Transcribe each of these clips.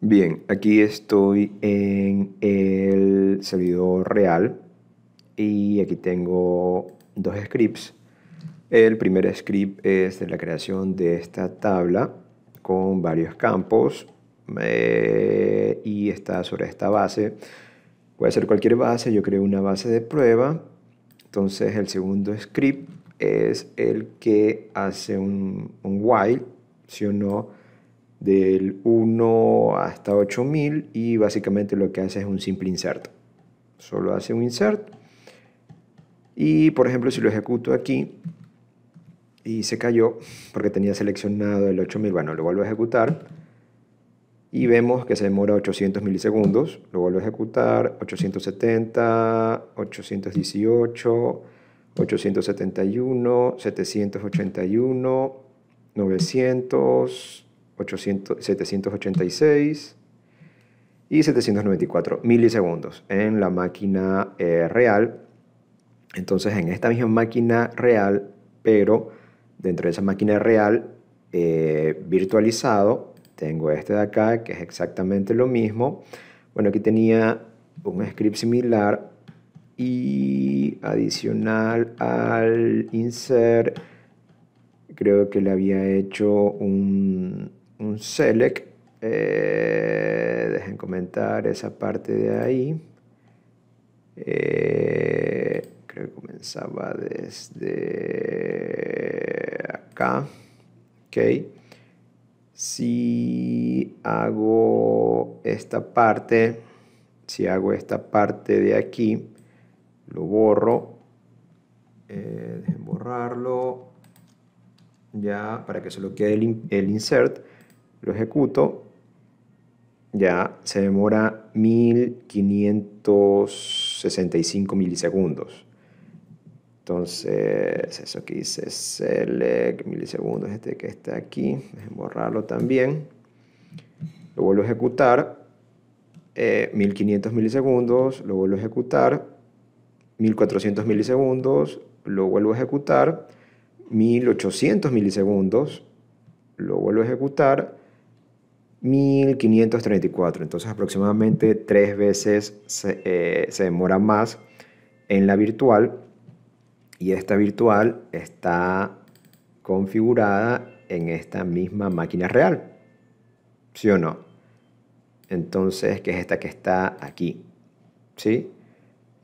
Bien, aquí estoy en el servidor real y aquí tengo dos scripts. El primer script es de la creación de esta tabla con varios campos eh, y está sobre esta base. Puede ser cualquier base, yo creo una base de prueba. Entonces el segundo script es el que hace un, un while, si o no, del 1 hasta 8000 y básicamente lo que hace es un simple insert. Solo hace un insert y por ejemplo si lo ejecuto aquí y se cayó porque tenía seleccionado el 8000, bueno, lo vuelvo a ejecutar y vemos que se demora 800 milisegundos, lo vuelvo a ejecutar 870, 818, 871, 781, 900 786 y 794 milisegundos en la máquina eh, real. Entonces en esta misma máquina real, pero dentro de esa máquina real eh, virtualizado, tengo este de acá que es exactamente lo mismo. Bueno, aquí tenía un script similar y adicional al insert creo que le había hecho un, un select. Eh, dejen comentar esa parte de ahí. Eh, creo que comenzaba desde acá. Ok. Si hago esta parte, si hago esta parte de aquí, lo borro. Eh, dejen borrarlo ya para que solo quede el insert lo ejecuto, ya se demora 1565 milisegundos. Entonces, eso que dice select milisegundos, este que está aquí, Dejen borrarlo también. Lo vuelvo a ejecutar, 1500 eh, milisegundos, lo vuelvo a ejecutar, 1400 milisegundos, lo vuelvo a ejecutar, 1800 milisegundos, lo vuelvo a ejecutar, 1534. Entonces aproximadamente tres veces eh, se, demora más en la virtual. Y esta virtual está configurada en esta misma máquina real. ¿Sí o no? Entonces, que es esta que está aquí. ¿Sí?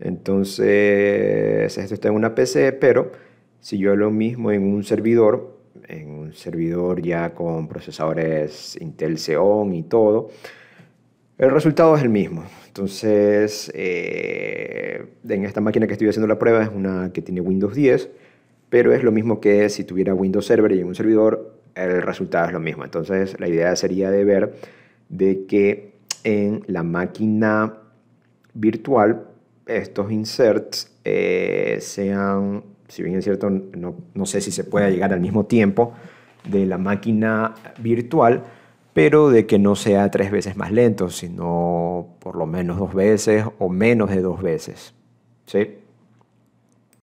Entonces, esto está en una PC, pero si yo lo mismo en un servidor, en un servidor ya con procesadores Intel Xeon y todo, el resultado es el mismo. Entonces, eh, en esta máquina que estoy haciendo la prueba es una que tiene Windows 10, pero es lo mismo que si tuviera Windows Server y en un servidor, el resultado es lo mismo. Entonces, la idea sería de ver de que en la máquina virtual estos inserts eh, sean si bien es cierto, no, sé si se puede llegar al mismo tiempo de la máquina virtual, pero de que no sea tres veces más lento, sino por lo menos dos veces o menos de dos veces. ¿Sí?